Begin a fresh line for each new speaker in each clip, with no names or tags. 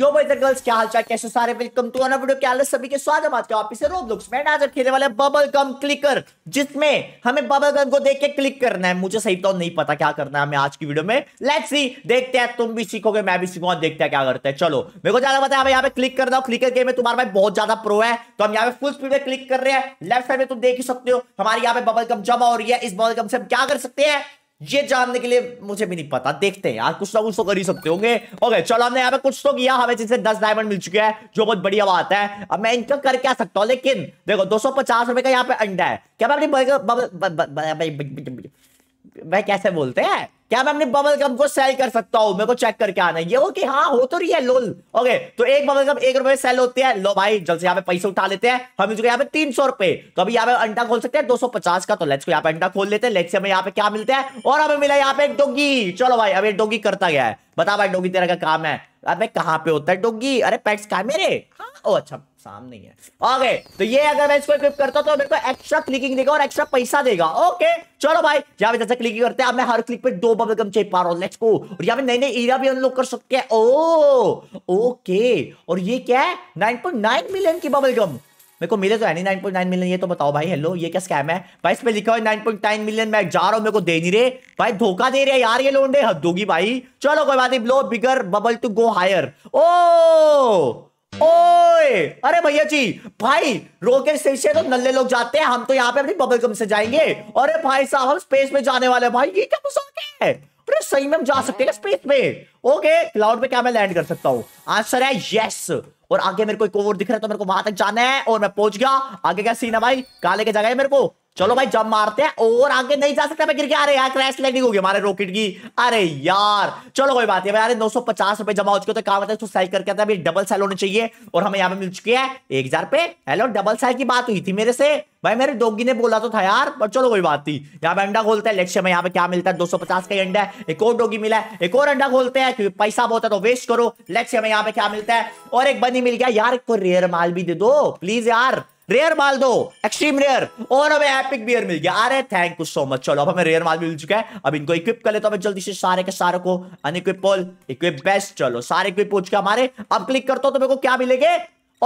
यो girls क्या चाल कैसे सारे वेलकम टू वीडियो क्या सभी के स्वागत आज आप इसे रोब्लॉक्स आज खेलने वाले बबल गम क्लिकर जिसमें हमें बबल गम को देख के क्लिक करना है मुझे सही तो नहीं पता क्या करना है हमें आज की वीडियो में लेट्स सी देखते हैं तुम भी सीखोगे मैं भी सीखूंगा देखते हैं क्या करते हैं चलो मेरे को ज्यादा पता है यहाँ पे क्लिक करना क्लिकर गेम में तुम्हारा भाई बहुत ज्यादा प्रो है तो हम यहाँ पे फुल स्पीड में क्लिक कर रहे हैं लेफ्ट साइड में तुम देख ही सकते हो हमारे यहाँ पे बबल गम जमा हो रही है इस बबल गम से हम क्या कर सकते हैं ये जानने के लिए मुझे भी नहीं पता देखते हैं यार कुछ ना कुछ तो कर ही सकते होंगे ओके चलो हमने यहाँ पे कुछ तो किया हमें जिससे दस डायमंड मिल चुके हैं जो बहुत बढ़िया बात है अब मैं इनका कर क्या सकता हूँ लेकिन देखो दो सौ पचास रुपए का यहाँ पे अंडा है क्या मैं अपनी मैं कैसे बोलते हैं क्या मैं अपनी बबल गम को सेल कर सकता हूँ मेरे को चेक करके आना ये हो कि हाँ हो तो रही है लोल ओके तो एक बबल गम एक रुपए सेल होती है लो भाई जल्द से यहाँ पे पैसे उठा लेते हैं हम जो यहाँ पे तीन सौ रुपए तो अभी यहाँ पे अंडा खोल सकते हैं दो सौ पचास का तो लेट्स को यहाँ पे अंडा खोल लेते हैं लेट्स हमें यहाँ पे क्या मिलता है और हमें मिला यहाँ पे एक डोगी चलो भाई अभी डोगी करता गया है बता भाई डोगी तेरा का काम है अब कहाँ पे होता है डोगी अरे पैट्स का मेरे हाँ ओ अच्छा नहीं है ओके तो ये अगर मैं इसको इक्विप करता तो मेरे को एक्स्ट्रा क्लिकिंग देगा और एक्स्ट्रा पैसा देगा ओके चलो भाई यहाँ पे जैसे क्लिकिंग करते हैं अब मैं हर क्लिक पे दो बबल गम चेप पा रहा हूँ लेट्स गो और यहाँ पे नए नए एरिया भी अनलॉक कर सकते हैं ओ oh, ओके और ये क्या है 9.9 मिलियन की बबल गम मेरे को मिले तो है नहीं नाइन पॉइंट नाइन मिलियन ये तो बताओ भाई हेलो ये क्या स्कैम है भाई इस पर लिखा हुआ नाइन पॉइंट नाइन मिलियन मैं जा रहा हूँ मेरे को दे नहीं रहे भाई धोखा दे रहे है यार ये लोंडे हद होगी भाई चलो कोई बात नहीं blow bigger bubble to go higher ओ ओए अरे भैया जी भाई रॉकेट स्टेशन से तो नल्ले लोग जाते हैं हम तो यहाँ पे अपनी बबल गम से जाएंगे अरे भाई साहब हम स्पेस में जाने वाले भाई ये क्या मजाक है अरे सही में हम जा सकते हैं स्पेस में ओके क्लाउड में क्या मैं लैंड कर सकता हूँ आंसर है यस और आगे मेरे को एक और दिख रहा है तो मेरे को वहां तक जाना है और मैं पहुंच गया आगे क्या सीन है भाई कहा लेके जाएगा मेरे को चलो भाई जब मारते हैं और आगे नहीं जा सकता मैं गिर के अरे यार क्रैश लैंडिंग होगी हमारे रॉकेट की अरे यार चलो कोई बात नहीं अरे नौ सौ पचास रुपए जमा हो चुके तो काम होता है तो सेल करके आता है डबल सेल होने चाहिए और हमें यहाँ पे मिल चुकी है एक हजार पे हेलो डबल सेल की बात हुई थी मेरे से भाई मेरे डोगी ने बोला तो था यार पर चलो कोई बात नहीं यहाँ पे अंडा खोलते हैं लक्ष्य में यहाँ पे क्या मिलता है पचास का अंडा है एक और डोगी मिला है एक और अंडा खोलते हैं क्योंकि पैसा बहुत है तो वेस्ट करो लक्ष्य में यहाँ पे क्या मिलता है और एक बनी मिल गया यार एक रेयर तो माल भी दे दो प्लीज यार रेयर माल दो एक्सट्रीम रेयर और हमें एपिक बियर मिल गया अरे थैंक यू सो मच चलो अब हमें रेयर माल मिल चुका है अब इनको इक्विप कर ले तो जल्दी से सारे के सारे को अनइक्विपोल इक्विप बेस्ट चलो सारे इक्विप पूछ चुके हमारे अब क्लिक करता हूं तो मेरे को क्या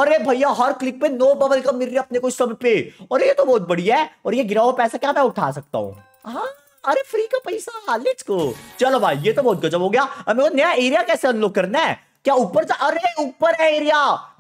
और ये भैया हर क्लिक पे नो बबल का मिल रही है अपने को इस समय पे और ये तो बहुत बढ़िया है और ये गिरा हुआ पैसा क्या मैं उठा सकता हूँ हाँ, अरे फ्री का पैसा लेट्स गो चलो भाई ये तो बहुत गजब हो गया अब मेरे को नया एरिया कैसे अनलॉक करना है क्या ऊपर से अरे ऊपर है एरिया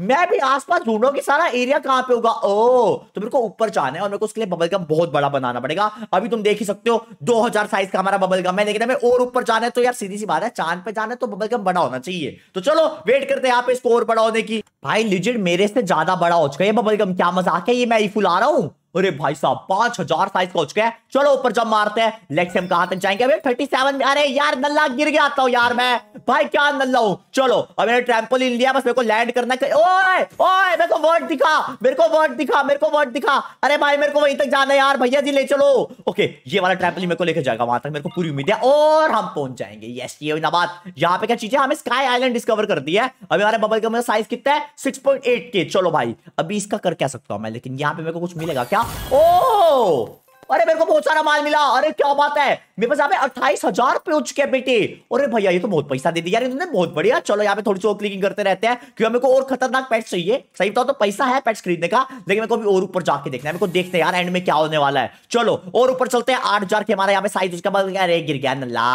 मैं भी आसपास पास ढूंढा कि सारा एरिया कहां पे होगा ओ तो मेरे को ऊपर जाना है और मेरे को उसके लिए बबल गम बहुत बड़ा बनाना पड़ेगा अभी तुम देख ही सकते हो 2000 साइज का हमारा बबल गम है लेकिन हमें और ऊपर जाना है तो यार सीधी सी बात है चांद पे जाना है तो बबल गम बड़ा होना चाहिए तो चलो वेट करते हैं आप इसको और बड़ा होने की भाई लिजिट मेरे से ज्यादा बड़ा हो चुका है बबल गम क्या मजाक है ये मैं ई फुला रहा हूँ अरे भाई साहब पांच हजार साइज का हो चुका है चलो ऊपर जब मारते हैं लेट्स हम कहां तक जाएंगे अबे सेवन अरे यार नल्ला गिर गया आता हूं यार मैं भाई क्या नल्ला हूं चलो अब मैंने ट्रैम्पोलिन लिया बस मेरे को लैंड करना कर... ओए ओए मेरे को वर्ड दिखा मेरे को वर्ड दिखा मेरे को वर्ड दिखा अरे भाई मेरे को वहीं तक जाना है यार भैया जी ले चलो ओके ये वाला ट्रैम्पोलिन मेरे को लेकर जाएगा वहां तक मेरे को पूरी उम्मीद है और हम पहुंच जाएंगे यस ये ना बात यहाँ पे क्या चीज है हमें स्काई आईलैंड डिस्कवर कर दिया है अभी हमारे बबल का साइज कितना है सिक्स के चलो भाई अभी इसका कर क्या सकता हूँ मैं लेकिन यहाँ पे मेरे को कुछ मिलेगा क्या 哦。अरे मेरे को बहुत सारा माल मिला अरे क्या बात है मेरे पास यहाँ पे अट्ठाईस हजार पहुंच के बेटे अरे भैया ये तो बहुत पैसा दे दिया यार तो बहुत बढ़िया चलो यहाँ पे थोड़ी सी क्लिकिंग करते रहते हैं क्योंकि मेरे को और खतरनाक पैट चाहिए सही बताओ तो पैसा है पैट खरीदने का लेकिन मेरे को अभी और ऊपर जाके देखना है मेरे को देखते हैं यार एंड में क्या होने वाला है चलो और ऊपर चलते हैं आठ हजार के हमारे यहाँ पे साइज उसके बाद अरे गिर गया नल्ला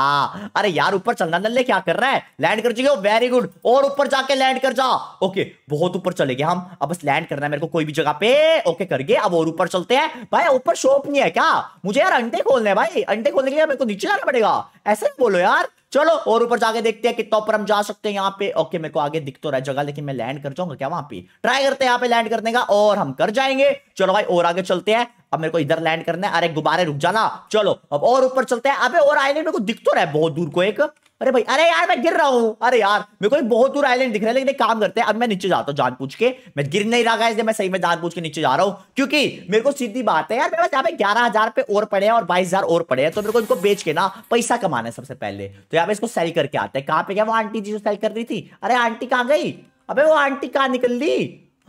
अरे यार ऊपर चलना नल्ले क्या कर रहा है लैंड कर चुके हो वेरी गुड और ऊपर जाके लैंड कर जा ओके बहुत ऊपर चले गए हम अब बस लैंड करना है मेरे को कोई भी जगह पे ओके कर गए अब और ऊपर चलते हैं भाई ऊपर शॉप नहीं है क्या क्या मुझे यार अंडे खोलने भाई अंडे खोलने के लिए मेरे को नीचे जाना पड़ेगा ऐसे बोलो यार चलो और ऊपर जाके देखते हैं कितना ऊपर हम जा सकते हैं यहाँ पे ओके मेरे को आगे दिख तो रहा है जगह लेकिन मैं लैंड कर जाऊंगा क्या वहां पे ट्राई करते हैं यहाँ पे लैंड करने का और हम कर जाएंगे चलो भाई और आगे चलते हैं अब मेरे को इधर लैंड करना है अरे गुब्बारे रुक जाना चलो अब और ऊपर चलते हैं अबे और आईलैंड मेरे को दिख तो रहा है बहुत दूर को एक अरे भाई अरे यार मैं गिर रहा हूँ अरे यार मेरे को एक बहुत दूर आइलैंड दिख रहा है लेकिन एक काम करते हैं अब मैं नीचे जाता हूँ जान पूछ के मैं गिर नहीं रहा इसलिए मैं सही में जान पूछ के नीचे जा रहा हूँ क्योंकि मेरे को सीधी बात है यार मेरे यहाँ पे ग्यारह हजार पे और पड़े हैं और बाईस हजार और पड़े हैं तो मेरे को इनको बेच के ना पैसा कमाना है सबसे पहले तो यार यहाँ पे इसको सेल करके आते हैं कहाँ पे गया वो आंटी जी जो सेल कर रही थी अरे आंटी कहाँ गई अबे वो आंटी कहाँ निकल ली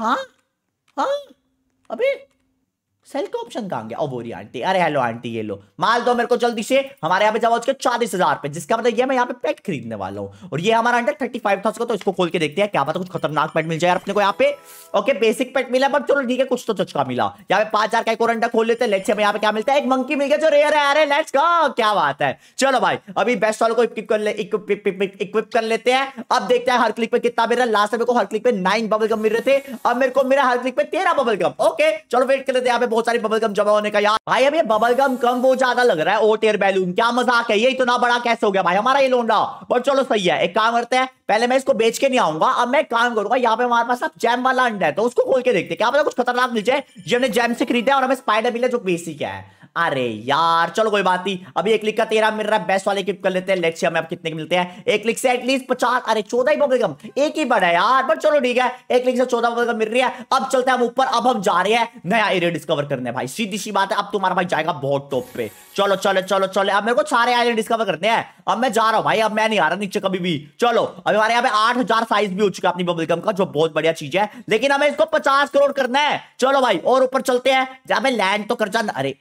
हाँ हाँ अबे सेल का ऑप्शन कहाँ गया और बोरी आंटी अरे हेलो आंटी ये लो माल दो मेरे को जल्दी से हमारे यहाँ पे जमा उसके चालीस हजार पे जिसका मतलब ये मैं यहाँ पे पेट खरीदने वाला हूँ और ये हमारा अंडर थर्टी फाइव था तो इसको खोल के देखते हैं क्या पता कुछ खतरनाक पेट मिल जाए अपने को यहाँ पे ओके बेसिक पेट मिला बट चलो ठीक है कुछ तो चचका मिला यहाँ पे पांच हजार का एक और अंडा खोल लेते हैं यहाँ पे क्या मिलता है एक मंकी मिल गया जो रेयर है अरे लेट्स गो क्या बात है चलो भाई अभी बेस्ट वालों को इक्विप कर लेते हैं अब देखते हैं हर क्लिक पे कितना मिल रहा है लास्ट मेरे को हर क्लिक पे नाइन बबल गम मिल रहे थे अब मेरे को मेरा हर क्लिक पे तेरह बबल गम ओके चलो वेट कर लेते हैं यहाँ पे बहुत सारी बबल गम जमा होने का यार भाई अब ये बबल गम कम वो ज्यादा लग रहा है ओट एयर बैलून क्या मजाक है ये इतना बड़ा कैसे हो गया भाई हमारा ये लोन बट चलो सही है एक काम करते हैं पहले मैं इसको बेच के नहीं आऊंगा अब मैं काम करूंगा यहाँ पे हमारे पास जैम वाला अंडा है तो उसको खोल के देखते क्या पता कुछ खतरनाक मिल जाए जो हमने जैम से खरीदा है और हमें स्पाइडर मिले जो बेसिक है अरे यार चलो कोई बात नहीं अभी एक क्लिक का तेरह मिल रहा है बेस्ट वाले क्लिक कर लेते हैं लेट्स हमें अब कितने के मिलते हैं एक क्लिक से एटलीस्ट पचास अरे चौदह ही पकड़ कम एक ही बड़ा है यार बट चलो ठीक है एक क्लिक से चौदह पकड़ मिल रही है अब चलते हैं हम ऊपर अब हम जा रहे हैं नया एरिया डिस्कवर करने भाई सीधी सी बात है अब तुम्हारा भाई जाएगा बहुत टॉप पे चलो चलो चलो चलो अब मेरे को सारे आइलैंड डिस्कवर करने हैं अब मैं जा रहा हूँ भाई अब मैं नहीं आ रहा नीचे कभी भी चलो अब हमारे यहाँ पे आठ हजार साइज भी हो चुका अपनी बबलगम का जो बहुत बढ़िया चीज है लेकिन हमें इसको पचास करोड़ करना है चलो भाई और ऊपर चलते हैं जहां लैंड तो कर जाना अरे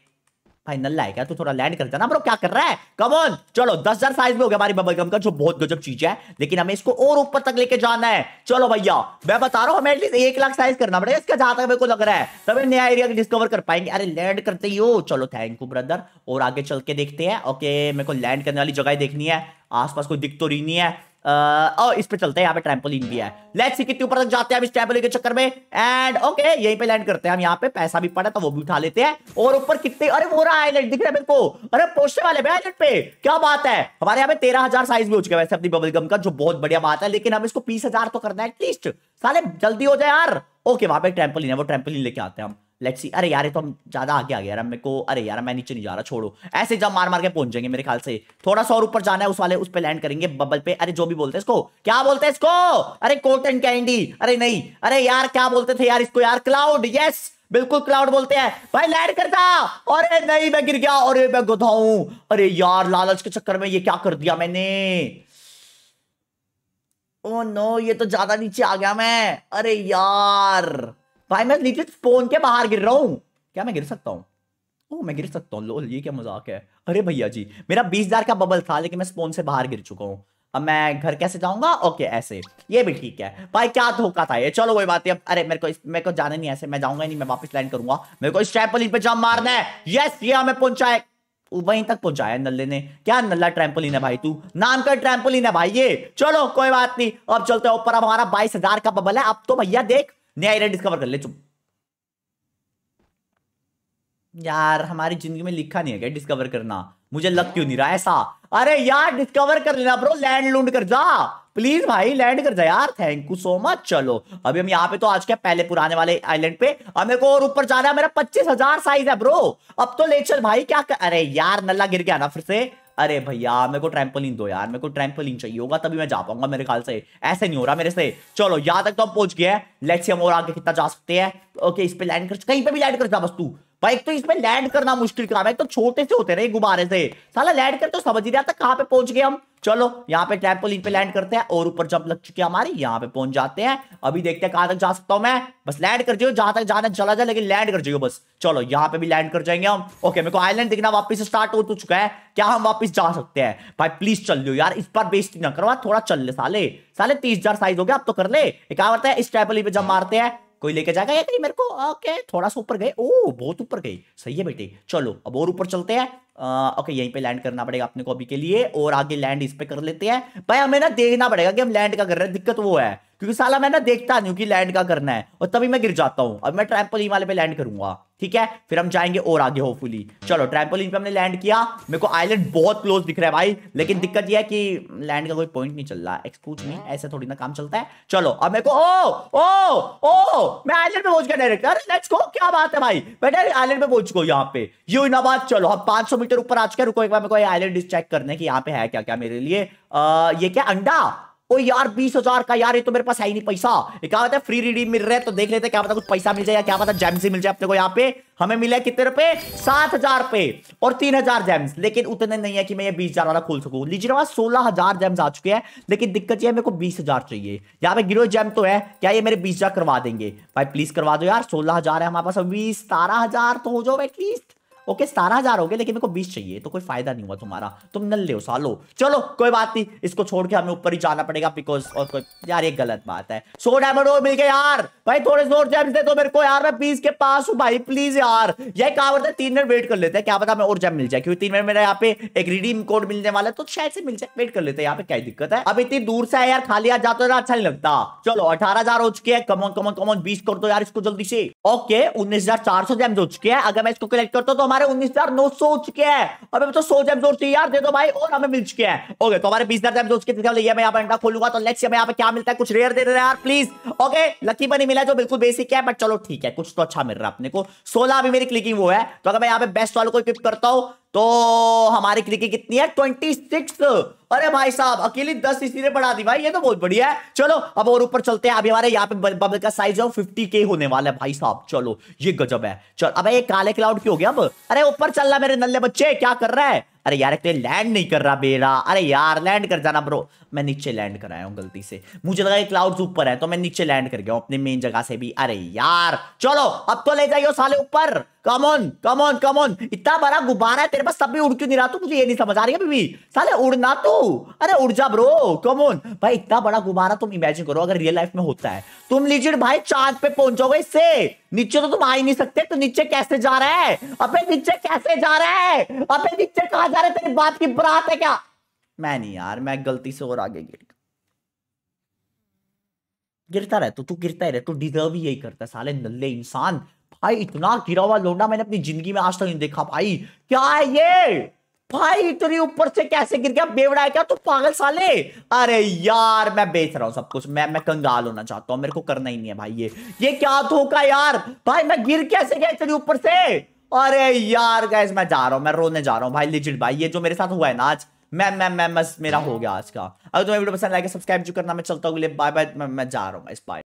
फाइनल नल्ला है क्या थोड़ा लैंड कर जाना ब्रो क्या कर रहा है कमोन चलो दस हजार साइज में हो गया हमारी बबल गम का जो बहुत गजब चीज है लेकिन हमें इसको और ऊपर तक लेके जाना है चलो भैया मैं बता रहा हूँ हमें एटलीस्ट एक लाख साइज करना पड़ेगा इसका जहां तक मेरे को लग रहा है तभी नया एरिया डिस्कवर कर पाएंगे अरे लैंड करते ही हो चलो थैंक यू ब्रदर और आगे चल के देखते हैं ओके मेरे को लैंड करने वाली जगह देखनी है आसपास कोई दिक्कत तो रही नहीं है और इस पे चलते हैं यहाँ पे ट्रैम्पोलिन भी है लेट्स सी कितने ऊपर तक जाते हैं इस ट्रैम्पोलिन के चक्कर में एंड ओके okay, यहीं पे लैंड करते हैं हम यहाँ पे पैसा भी पड़ा तो वो भी उठा लेते हैं और ऊपर कितने अरे वो रहा आइलैंड दिख रहा है मेरे को अरे पोस्टर वाले पे आइलैंड पे क्या बात है हमारे यहाँ पे तेरह हजार साइज भी हो चुका है वैसे अपनी बबल गम का जो बहुत बढ़िया बात है लेकिन हम इसको बीस हजार तो करना है एटलीस्ट साले जल्दी हो जाए यार ओके वहां पे ट्रैम्पोलिन है वो ट्रैम्पोलिन लेके आते हैं हम लेट्स सी अरे यार ये तो हम ज्यादा आगे आ गया यार मेरे को अरे यार मैं नीचे नहीं जा रहा छोड़ो ऐसे जब मार मार के पहुंच जाएंगे मेरे ख्याल से थोड़ा सा और ऊपर जाना है उस वाले उस पे लैंड करेंगे बबल पे अरे जो भी बोलते हैं इसको क्या बोलते हैं इसको अरे कॉटन कैंडी अरे नहीं अरे यार क्या बोलते थे यार इसको यार क्लाउड यस बिल्कुल क्लाउड बोलते हैं भाई लैंड करता अरे नहीं मैं गिर गया अरे मैं गुदाऊं अरे यार लालच के चक्कर में ये क्या कर दिया मैंने ओ oh नो ये तो ज्यादा नीचे आ गया मैं अरे यार भाई मैं नीचे फोन के बाहर गिर रहा हूँ क्या मैं गिर सकता हूँ ओ मैं गिर सकता हूँ लोल ये क्या मजाक है अरे भैया जी मेरा बीस हजार का बबल था लेकिन मैं स्पोन से बाहर गिर चुका हूँ अब मैं घर कैसे जाऊंगा ओके ऐसे ये भी ठीक है भाई क्या धोखा था ये चलो कोई बात नहीं अब अरे मेरे को इस, मेरे को जाना नहीं ऐसे मैं जाऊंगा नहीं मैं वापस लैंड करूंगा मेरे को इस ट्रैम्पोलिन पे जम मारना है यस ये हमें पहुंचा है वहीं तक पहुंचाया नल्ले ने क्या नल्ला ट्रैम्पोलिन है भाई तू नाम का ट्रैम्पोलिन है भाई ये चलो कोई बात नहीं अब चलते ऊपर अब हमारा बाईस हजार का बबल है अब तो भैया देख नया एरिया डिस्कवर कर ले चुप यार हमारी जिंदगी में लिखा नहीं है क्या डिस्कवर करना मुझे लग क्यों नहीं रहा ऐसा अरे यार डिस्कवर कर लेना ब्रो लैंड लूंड कर जा प्लीज भाई लैंड कर जा यार थैंक यू सो मच चलो अभी हम यहाँ पे तो आज क्या पहले पुराने वाले आइलैंड पे अब मेरे को और ऊपर जाना है मेरा पच्चीस हजार साइज है ब्रो अब तो ले चल भाई क्या कर... अरे यार नल्ला गिर गया ना फिर से अरे भैया मेरे को ट्रैम्पोलिन दो यार मेरे को ट्रैम्पोलिन चाहिए होगा तभी मैं जा पाऊंगा मेरे ख्याल से ऐसे नहीं हो रहा मेरे से चलो यहाँ तक तो हम पहुंच गए लेट्स हम और आगे कितना जा सकते हैं ओके इस पर लैंड कर कहीं पे भी लैंड कर जा बस तू भाई एक तो इसमें लैंड करना मुश्किल काम है तो छोटे से होते रहे गुब्बारे से साला लैंड कर तो समझ ही नहीं आता कहां पे पहुंच गए हम चलो यहाँ पे ट्रैपोलिन पे लैंड करते हैं और ऊपर जंप लग चुकी है हमारी यहाँ पे पहुंच जाते हैं अभी देखते हैं कहां तक जा सकता हूं मैं बस लैंड कर जाओ जहां तक जाना चला जाए लेकिन लैंड कर जाइयो बस चलो यहाँ पे भी लैंड कर जाएंगे हम ओके मेरे को आइलैंड देखना वापस स्टार्ट हो तो चुका है क्या हम वापस जा सकते हैं भाई प्लीज चल लो यार इस बार बेस्ती ना करवा थोड़ा चल ले साले साले तीस हजार साइज हो गया अब तो कर ले एक क्या करते हैं इस ट्रैपोलिन पे जंप मारते हैं कोई लेके जाएगा या मेरे को ओके थोड़ा सा ऊपर गए ओ बहुत ऊपर गई सही है बेटे चलो अब और ऊपर चलते हैं ओके यहीं पे लैंड करना पड़ेगा अपने को अभी के लिए और आगे लैंड इस पे कर लेते हैं भाई हमें ना देखना पड़ेगा कि हम लैंड का कर रहे हैं दिक्कत वो है क्योंकि साला मैं ना देखता नहीं हूँ कि लैंड का करना है और तभी मैं गिर जाता हूँ अब मैं ट्रैम्पोलिन वाले पे लैंड करूंगा ठीक है फिर हम जाएंगे और आगे होपफुली चलो ट्रैम्पोलिन पे हमने लैंड किया मेरे को आइलैंड बहुत क्लोज दिख रहा है भाई लेकिन दिक्कत यह है कि लैंड का कोई पॉइंट नहीं चल रहा एक्सक्यूज नहीं ऐसे थोड़ी ना काम चलता है चलो अब मेरे को ओ ओ ओ मैं आईलैंड पे पहुंच गया डायरेक्ट अरे लेट्स गो क्या बात है भाई मैं आईलैंड पे पहुंच गया यहाँ पे यू इनाबाद चलो अब पांच सौ किलोमीटर ऊपर आज क्या रुको एक बार मेरे को आइलैंड चेक करने की यहाँ पे है क्या क्या मेरे लिए आ, ये क्या अंडा ओ यार बीस हजार का यार ये तो मेरे पास है ही नहीं पैसा ये क्या होता है फ्री रीडी मिल रहा है तो देख लेते हैं क्या पता कुछ पैसा मिल जाए या क्या पता जेम्स ही मिल जाए अपने को यहाँ पे हमें मिला कितने रुपए सात हजार रुपए और तीन हजार जेम्स लेकिन उतने नहीं है कि मैं ये बीस हजार वाला खोल सकूं लीजिए ना सोलह हजार जेम्स आ चुके हैं लेकिन दिक्कत ये है मेरे को बीस हजार चाहिए यहाँ पे गिरो जेम तो है क्या ये मेरे बीस हजार करवा देंगे भाई प्लीज करवा दो यार सोलह हजार है हमारे पास बीस सतारह हजार तो हो जाओ एटलीस्ट ओके सतारह हजार हो गए लेकिन मेरे को बीस चाहिए तो कोई फायदा नहीं हुआ तुम्हारा तुम नल हो सालो चलो कोई बात नहीं इसको छोड़ के हमें ऊपर ही जाना पड़ेगा बिकॉज और कोई यार ये गलत बात है सो डायमंड और मिल गया यार भाई थोड़े जोर जैम दे दो मेरे को यार मैं बीस के पास हूँ भाई प्लीज यार ये कहा होता है तीन मिनट वेट कर लेते हैं क्या पता हमें और जैम मिल जाए क्योंकि तीन मिनट मेरा यहाँ पे एक रिडीम कोड मिलने वाला है तो शायद से मिल जाए वेट कर लेते हैं यहाँ पे क्या दिक्कत है अब इतनी दूर से है यार खाली यार जाते अच्छा नहीं लगता चलो अठारह हजार हो चुके हैं कमोन कमोन कमोन बीस कर दो यार इसको जल्दी से ओके उन्नीस हजार चार सौ जैम्स हो चुके हैं अगर मैं इसको कलेक्ट करता तो हमारे उन्नीस हजार नौ सौ हो चुके हैं हमें बच्चों तो सौ जैम्स और चाहिए यार दे दो भाई और हमें मिल चुके हैं ओके तो हमारे बीस हजार जैम्स हो चुके थे मैं यहाँ पर अंडा खोलूंगा तो लेट्स हमें यहाँ पे क्या मिलता है कुछ रेयर दे रहे यार प्लीज ओके लकी बनी मिला जो बिल्कुल बेसिक है बट चलो ठीक है कुछ तो अच्छा मिल रहा है अपने को सोलह अभी मेरी क्लिकिंग वो है तो अगर मैं यहाँ पे बेस्ट वाले को इक्विप करता हूँ तो हमारे क्रिकेट कितनी है ट्वेंटी सिक्स अरे भाई साहब अकेली दस इसी ने बढ़ा दी भाई ये तो बहुत बढ़िया है चलो अब और ऊपर चलते हैं अभी हमारे यहाँ पे बबल का साइज है फिफ्टी के होने वाला है भाई साहब चलो ये गजब है चल अब ये काले क्लाउड क्यों हो गया अब अरे ऊपर चल रहा है मेरे नल्ले बच्चे क्या कर रहा है अरे यार तो लैंड नहीं कर रहा बेरा अरे यार लैंड कर जाना ब्रो मैं नीचे लैंड कर आया हूँ गलती से मुझे लगा ये क्लाउड्स ऊपर है तो मैं नीचे लैंड कर गया हूँ अपने मेन जगह से भी अरे यार चलो अब तो ले जाइयो साले ऊपर कमोन कमोन कमोन इतना बड़ा गुब्बारा है तेरे पास सभी भी उड़ क्यों नहीं रहा तू मुझे ये नहीं समझ आ रही है बीबी साले उड़ना तू अरे उड़ जा ब्रो कमोन भाई इतना बड़ा गुब्बारा तुम इमेजिन करो अगर रियल लाइफ में होता है तुम लीजिए भाई चांद पे पहुंचोगे इससे नीचे तो तुम आ ही नहीं सकते तो नीचे कैसे जा रहा है अबे नीचे कैसे जा रहा है अबे नीचे कहा जा रहे तेरी बात की बरात है क्या मैं नहीं यार मैं गलती से और आगे गिर गिरता रहे तो तू गिरता ही रहे तू डिजर्व ही यही करता है साले नल्ले इंसान भाई इतना गिरा हुआ लोडा मैंने अपनी जिंदगी में आज तक नहीं देखा भाई क्या है ये भाई इतनी ऊपर से कैसे गिर गया बेवड़ा है क्या तू तो पागल साले अरे यार मैं बेच रहा हूं सब कुछ मैं मैं कंगाल होना चाहता हूँ मेरे को करना ही नहीं है भाई ये ये क्या धोखा यार भाई मैं गिर कैसे गया इतनी ऊपर से अरे यार गैस मैं जा रहा हूं मैं रोने जा रहा हूं भाई लिजिट भाई ये जो मेरे साथ हुआ है ना आज मैं मैं मैं मस मेरा हो गया आज का अगर तुम्हें वीडियो पसंद आएगा सब्सक्राइब जो करना मैं चलता हूँ बाय बाय मैं, मैं जा रहा हूँ इस बाय